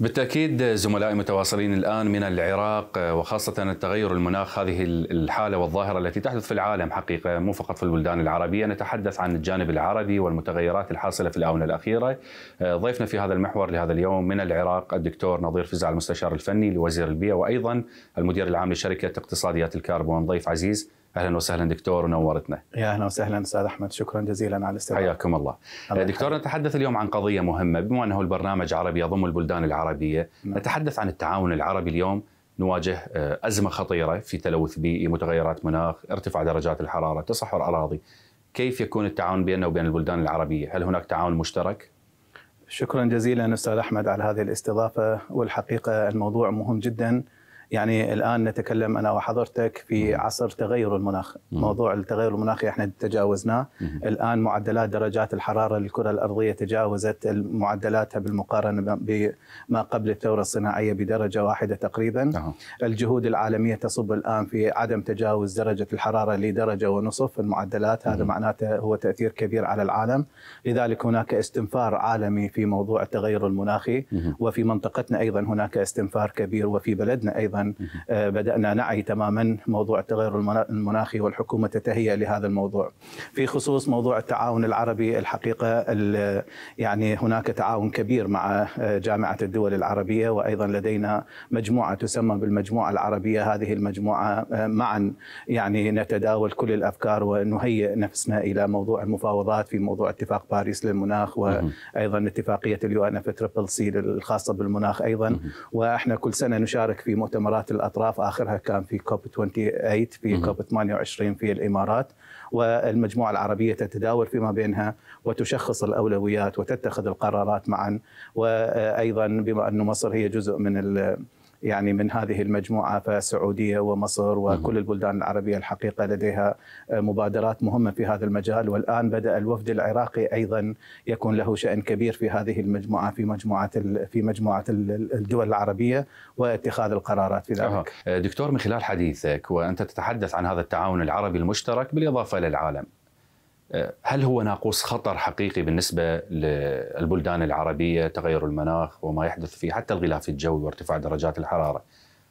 بالتاكيد زملائي متواصلين الان من العراق وخاصه التغير المناخ هذه الحاله والظاهره التي تحدث في العالم حقيقه مو فقط في البلدان العربيه نتحدث عن الجانب العربي والمتغيرات الحاصله في الاونه الاخيره آه، ضيفنا في هذا المحور لهذا اليوم من العراق الدكتور نظير فزع المستشار الفني لوزير البيئه وايضا المدير العام لشركه اقتصاديات الكربون ضيف عزيز اهلا وسهلا دكتور ونورتنا. يا اهلا وسهلا استاذ احمد شكرا جزيلا على الاستضافه. حياكم الله. الله دكتور نتحدث اليوم عن قضيه مهمه بما انه البرنامج عربي يضم البلدان العربيه، نعم. نتحدث عن التعاون العربي اليوم نواجه آه، ازمه خطيره في تلوث بيئي، متغيرات مناخ، ارتفاع درجات الحراره، تصحر اراضي. كيف يكون التعاون بيننا وبين البلدان العربيه؟ هل هناك تعاون مشترك؟ شكرا جزيلا استاذ احمد على هذه الاستضافه والحقيقه الموضوع مهم جدا. يعني الان نتكلم انا وحضرتك في عصر تغير المناخ، موضوع التغير المناخي احنا تجاوزناه، الان معدلات درجات الحراره للكره الارضيه تجاوزت معدلاتها بالمقارنه بما قبل الثوره الصناعيه بدرجه واحده تقريبا. الجهود العالميه تصب الان في عدم تجاوز درجه الحراره لدرجه ونصف المعدلات، هذا معناته هو تاثير كبير على العالم، لذلك هناك استنفار عالمي في موضوع التغير المناخي وفي منطقتنا ايضا هناك استنفار كبير وفي بلدنا ايضا آه، بدانا نعي تماما موضوع التغير المناخي والحكومه تتهيأ لهذا الموضوع. في خصوص موضوع التعاون العربي الحقيقه يعني هناك تعاون كبير مع آه، جامعه الدول العربيه وايضا لدينا مجموعه تسمى بالمجموعه العربيه هذه المجموعه آه، معا يعني نتداول كل الافكار ونهيئ نفسنا الى موضوع المفاوضات في موضوع اتفاق باريس للمناخ وايضا اتفاقيه اليو ان اف تريبل سي الخاصه بالمناخ ايضا واحنا كل سنه نشارك في مؤتمر مؤتمرات الاطراف اخرها كان في كوب 28 في كوب 28 في الامارات والمجموعه العربيه تتداول فيما بينها وتشخص الاولويات وتتخذ القرارات معا وايضا بما ان مصر هي جزء من يعني من هذه المجموعه فالسعوديه ومصر وكل البلدان العربيه الحقيقه لديها آه، مبادرات مهمه في هذا المجال والان بدا الوفد العراقي ايضا يكون له شان كبير في هذه المجموعه في مجموعه في مجموعه الدول العربيه واتخاذ القرارات في ذلك. آه، دكتور من خلال حديثك وانت تتحدث عن هذا التعاون العربي المشترك بالاضافه للعالم، هل هو ناقوس خطر حقيقي بالنسبه للبلدان العربيه تغير المناخ وما يحدث فيه حتى الغلاف الجوي وارتفاع درجات الحراره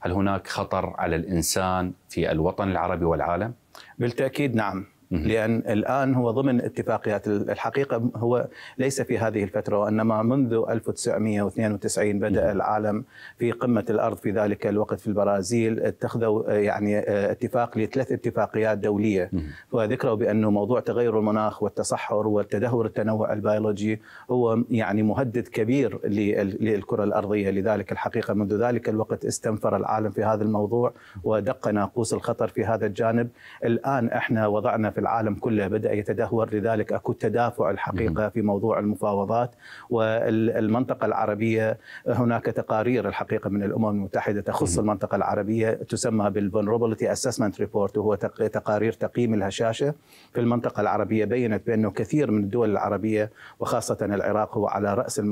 هل هناك خطر على الانسان في الوطن العربي والعالم بالتاكيد نعم لان الان هو ضمن اتفاقيات الحقيقه هو ليس في هذه الفتره وانما منذ 1992 بدا العالم في قمه الارض في ذلك الوقت في البرازيل اتخذوا آه، يعني آه، اتفاق لثلاث اتفاقيات دوليه وذكروا بانه موضوع تغير المناخ والتصحر والتدهور التنوع البيولوجي هو يعني مهدد كبير للكره الارضيه لذلك الحقيقه منذ ذلك الوقت استنفر العالم في هذا الموضوع ودق ناقوس الخطر في هذا الجانب الان احنا وضعنا في العالم كله بدأ يتدهور لذلك أكو تدافع الحقيقة في موضوع المفاوضات والمنطقة العربية هناك تقارير الحقيقة من الأمم المتحدة تخص المنطقة العربية تسمى بالفولنربيلتي أسسمنت ريبورت وهو تقارير تقييم الهشاشة في المنطقة العربية بينت بأنه كثير من الدول العربية وخاصة العراق هو على رأس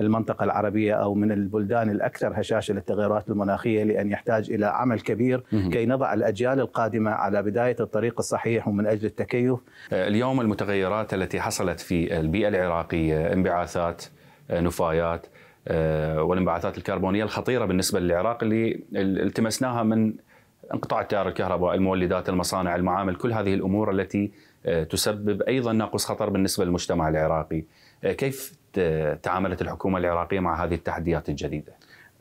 المنطقة العربية أو من البلدان الأكثر هشاشة للتغيرات المناخية لأن يحتاج إلى عمل كبير كي نضع الأجيال القادمة على بداية الطريق الصحيح ومن من اجل التكيف. آه، اليوم المتغيرات التي حصلت في البيئه العراقيه انبعاثات آه، نفايات آه، والانبعاثات الكربونيه الخطيره بالنسبه للعراق اللي التمسناها من انقطاع التيار الكهرباء، المولدات، المصانع، المعامل، كل هذه الامور التي تسبب ايضا ناقص خطر بالنسبه للمجتمع العراقي. كيف تعاملت الحكومه العراقيه مع هذه التحديات الجديده؟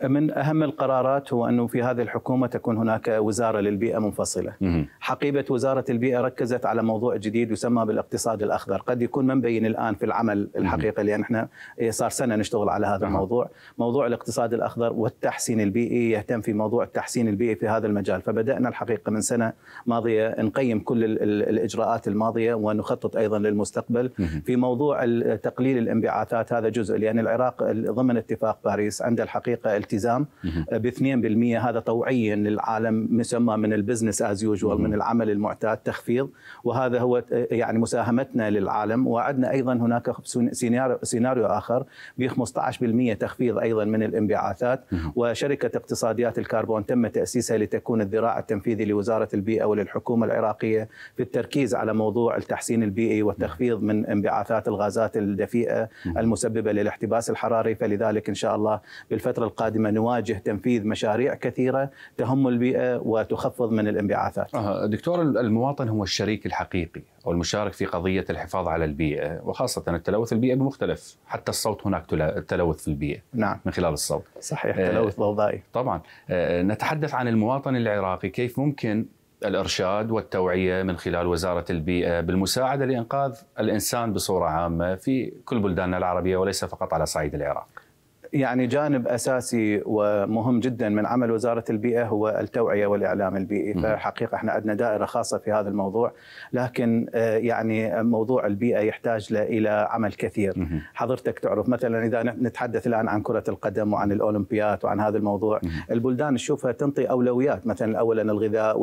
من اهم القرارات هو انه في هذه الحكومه تكون هناك وزاره للبيئه منفصله. حقيبه وزاره البيئه ركزت على موضوع جديد يسمى بالاقتصاد الاخضر، قد يكون ما مبين الان في العمل الحقيقه لان احنا صار سنه نشتغل على هذا الموضوع، موضوع الاقتصاد الاخضر والتحسين البيئي يهتم في موضوع التحسين البيئي في هذا المجال، فبدانا الحقيقه من سنه ماضيه نقيم كل الاجراءات الماضيه ونخطط ايضا للمستقبل في موضوع تقليل الانبعاثات هذا جزء لان العراق ضمن اتفاق باريس عند الحقيقه الالتزام آه، ب 2% هذا طوعيا للعالم مسمى من البزنس از يوجوال من العمل المعتاد تخفيض وهذا هو آه، يعني مساهمتنا للعالم وعندنا ايضا هناك سيناريو, سيناريو اخر ب 15% تخفيض ايضا من الانبعاثات وشركه اقتصاديات الكربون تم تاسيسها لتكون الذراع التنفيذي لوزاره البيئه وللحكومه العراقيه في التركيز على موضوع التحسين البيئي والتخفيض من انبعاثات الغازات الدفيئه المسببه للاحتباس الحراري فلذلك ان شاء الله بالفتره القادمه عندما نواجه تنفيذ مشاريع كثيرة تهم البيئة وتخفض من الانبعاثات أه دكتور المواطن هو الشريك الحقيقي أو المشارك في قضية الحفاظ على البيئة وخاصة التلوث البيئي بمختلف حتى الصوت هناك تلوث في البيئة نعم من خلال الصوت صحيح آه، تلوث ضوضائي أه طبعا أه نتحدث عن المواطن العراقي كيف ممكن الارشاد والتوعيه من خلال وزاره البيئه بالمساعده لانقاذ الانسان بصوره عامه في كل بلداننا العربيه وليس فقط على صعيد العراق. يعني جانب اساسي ومهم جدا من عمل وزاره البيئه هو التوعيه والاعلام البيئي، فحقيقه احنا عندنا دائره خاصه في هذا الموضوع، لكن آه، يعني موضوع البيئه يحتاج الى عمل كثير، حضرتك تعرف مثلا اذا نتحدث الان عن كره القدم وعن الاولمبيات وعن هذا الموضوع، البلدان تشوفها تنطي اولويات مثلا اولا الغذاء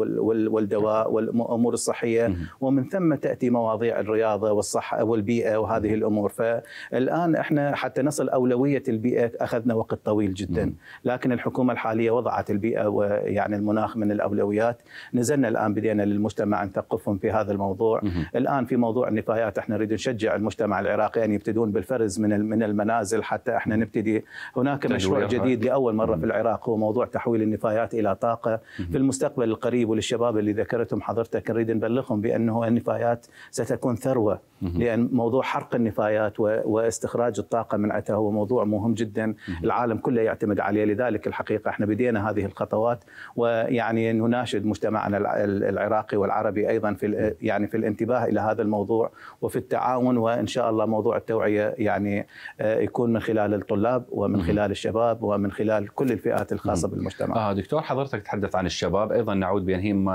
والدواء والامور الصحيه ومن ثم تاتي مواضيع الرياضه والصحه والبيئه وهذه الامور، فالان احنا حتى نصل اولويه البيئه اخذنا وقت طويل جدا لكن الحكومه الحاليه وضعت البيئه ويعني المناخ من الاولويات نزلنا الان بدينا للمجتمع نثقفهم في هذا الموضوع الان في موضوع النفايات احنا نريد نشجع المجتمع العراقي ان يبتدون بالفرز من من المنازل حتى احنا نبتدي هناك مشروع جديد لاول مره في العراق هو موضوع تحويل النفايات الى طاقه في المستقبل القريب وللشباب اللي ذكرتهم حضرتك نريد نبلغهم بانه النفايات ستكون ثروه لان موضوع حرق النفايات واستخراج الطاقه من عتها هو موضوع مهم جدا العالم العالم كله يعتمد عليه لذلك الحقيقة احنا بدينا هذه الخطوات ويعني نناشد مجتمعنا العراقي والعربي أيضا في يعني في الانتباه إلى هذا الموضوع وفي التعاون وإن شاء الله موضوع التوعية يعني آه، يكون من خلال الطلاب ومن خلال الشباب ومن خلال كل الفئات الخاصة بالمجتمع آه دكتور حضرتك تحدث عن الشباب أيضا نعود بأنهم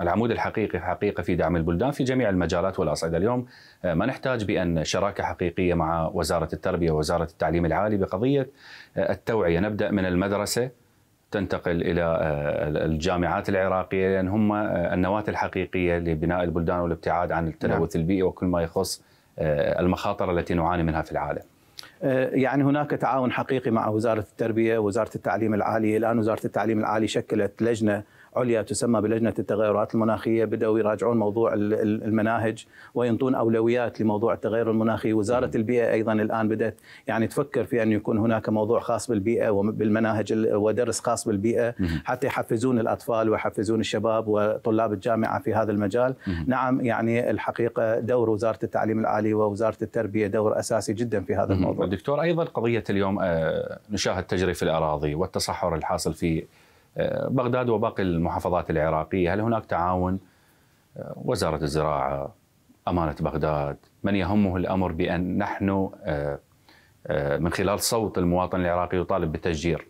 العمود الحقيقي حقيقة في دعم البلدان في جميع المجالات والأصعدة اليوم آه، ما نحتاج بأن شراكة حقيقية مع وزارة التربية ووزارة التعليم العالي بقضية آه، التوعية نبدأ من المدرسة تنتقل الى آه، الجامعات العراقيه لان هم النواه الحقيقيه لبناء البلدان والابتعاد عن التلوث نعم. البيئي وكل ما يخص المخاطر التي نعاني منها في العالم. يعني هناك تعاون حقيقي مع وزاره التربيه ووزاره التعليم العالي، الان وزاره التعليم العالي شكلت لجنه عليا تسمى بلجنه التغيرات المناخيه بداوا يراجعون موضوع المناهج وينطون اولويات لموضوع التغير المناخي، وزاره البيئه ايضا الان بدات يعني تفكر في ان يكون هناك موضوع خاص بالبيئه وبالمناهج ودرس خاص بالبيئه حتى يحفزون الاطفال ويحفزون الشباب وطلاب الجامعه في هذا المجال، نعم يعني الحقيقه دور وزاره التعليم العالي ووزاره التربيه دور اساسي جدا في هذا الموضوع. دكتور ايضا قضيه اليوم آه، نشاهد تجري في الاراضي والتصحر الحاصل في بغداد وباقي المحافظات العراقية هل هناك تعاون وزارة الزراعة أمانة بغداد من يهمه الأمر بأن نحن آه، آه، من خلال صوت المواطن العراقي يطالب بالتشجير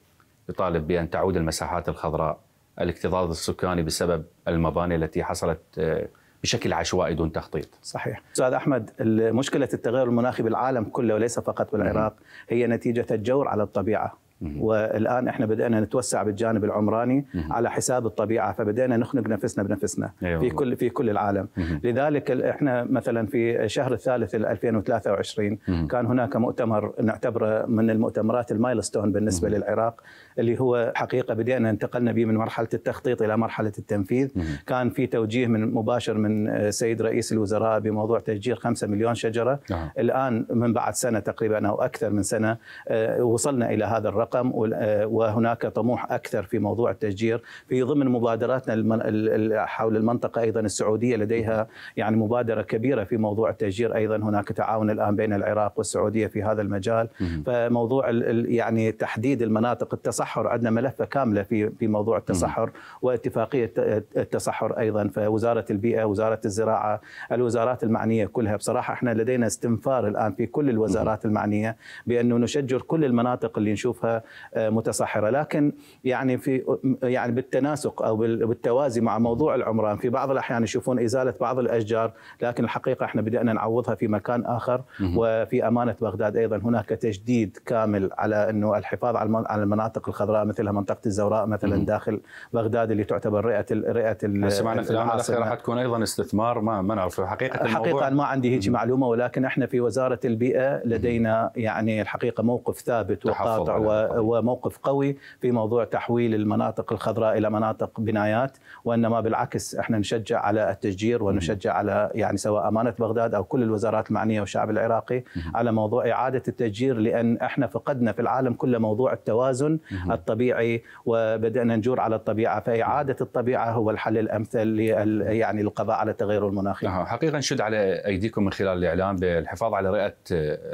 يطالب بأن تعود المساحات الخضراء الاكتظاظ السكاني بسبب المباني التي حصلت آه، بشكل عشوائي دون تخطيط صحيح استاذ احمد مشكله التغير المناخي بالعالم كله وليس فقط بالعراق هي نتيجه الجور على الطبيعه والان احنا بدانا نتوسع بالجانب العمراني على حساب الطبيعه فبدانا نخنق نفسنا بنفسنا أيوة. في كل في كل العالم لذلك احنا مثلا في الشهر الثالث 2023 كان هناك مؤتمر نعتبره من المؤتمرات المايلستون بالنسبه للعراق اللي هو حقيقه بدانا انتقلنا به من مرحله التخطيط الى مرحله التنفيذ كان في توجيه من مباشر من السيد آه، رئيس الوزراء بموضوع تشجير 5 مليون شجره نعم. الان من بعد سنه تقريبا او اكثر من سنه آه، وصلنا الى هذا الرقم الرقم آه، وهناك طموح اكثر في موضوع التشجير في ضمن مبادراتنا حول المنطقه ايضا السعوديه لديها يعني مبادره كبيره في موضوع التشجير ايضا هناك تعاون الان بين العراق والسعوديه في هذا المجال فموضوع يعني تحديد المناطق التصحر عندنا ملفه كامله في في موضوع التصحر واتفاقيه التصحر ايضا فوزاره البيئه وزاره الزراعه الوزارات المعنيه كلها بصراحه احنا لدينا استنفار الان في كل الوزارات المعنيه بانه نشجر كل المناطق اللي نشوفها متصحره لكن يعني في يعني بالتناسق او بالتوازي مع موضوع العمران في بعض الاحيان يشوفون ازاله بعض الاشجار لكن الحقيقه احنا بدانا نعوضها في مكان اخر وفي امانه بغداد ايضا هناك تجديد كامل على انه الحفاظ على المناطق الخضراء مثلها منطقه الزوراء مثلا داخل بغداد اللي تعتبر رئه رئه سمعنا في العام الاخير راح تكون ايضا استثمار ما ما نعرف حقيقه حقيقه ما عندي هيك معلومه ولكن احنا في وزاره البيئه لدينا يعني الحقيقه موقف ثابت وقاطع وموقف قوي في موضوع تحويل المناطق الخضراء الى مناطق بنايات وانما بالعكس احنا نشجع على التشجير ونشجع على يعني سواء امانه بغداد او كل الوزارات المعنيه والشعب العراقي على موضوع اعاده التشجير لان احنا فقدنا في العالم كله موضوع التوازن الطبيعي وبدانا نجور على الطبيعه فاعاده الطبيعه هو الحل الامثل يعني للقضاء على التغير المناخي. نعم. حقيقه نشد على ايديكم من خلال الاعلام بالحفاظ على رئه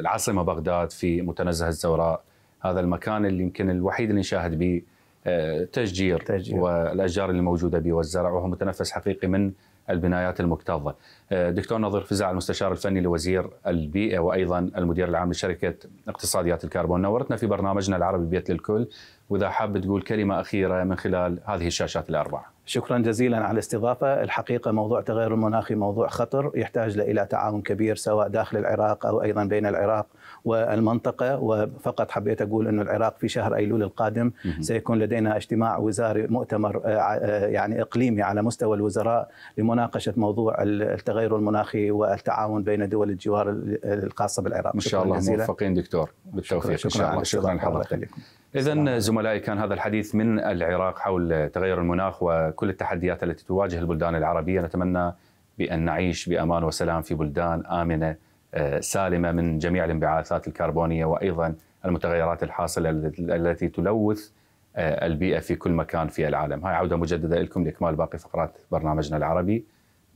العاصمه بغداد في متنزه الزوراء هذا المكان اللي يمكن الوحيد اللي نشاهد به آه، تشجير, تشجير والاشجار اللي موجوده به والزرع وهو متنفس حقيقي من البنايات المكتظه. آه، دكتور نظر فزاع المستشار الفني لوزير البيئه وايضا المدير العام لشركه اقتصاديات الكربون نورتنا في برنامجنا العربي بيت للكل واذا حاب تقول كلمه اخيره من خلال هذه الشاشات الاربعه. شكرا جزيلا على الاستضافه، الحقيقه موضوع التغير المناخي موضوع خطر يحتاج الى تعاون كبير سواء داخل العراق او ايضا بين العراق والمنطقه وفقط حبيت اقول أن العراق في شهر ايلول القادم سيكون لدينا اجتماع وزاري مؤتمر آه، آه، يعني اقليمي على مستوى الوزراء لمناقشه موضوع التغير المناخي والتعاون بين دول الجوار الخاصه بالعراق. ان شاء الله موفقين دكتور بالتوفيق شكرا شكرا, شكرا, شكرا لحضرتك. اذا زملائي كان هذا الحديث من العراق حول تغير المناخ وكل التحديات التي تواجه البلدان العربية نتمنى بأن نعيش بأمان وسلام في بلدان آمنة آه، سالمة من جميع الانبعاثات الكربونية وأيضا المتغيرات الحاصلة التي تلوث آه، البيئة في كل مكان في العالم هاي عودة مجددة لكم لإكمال باقي فقرات برنامجنا العربي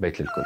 بيت للكل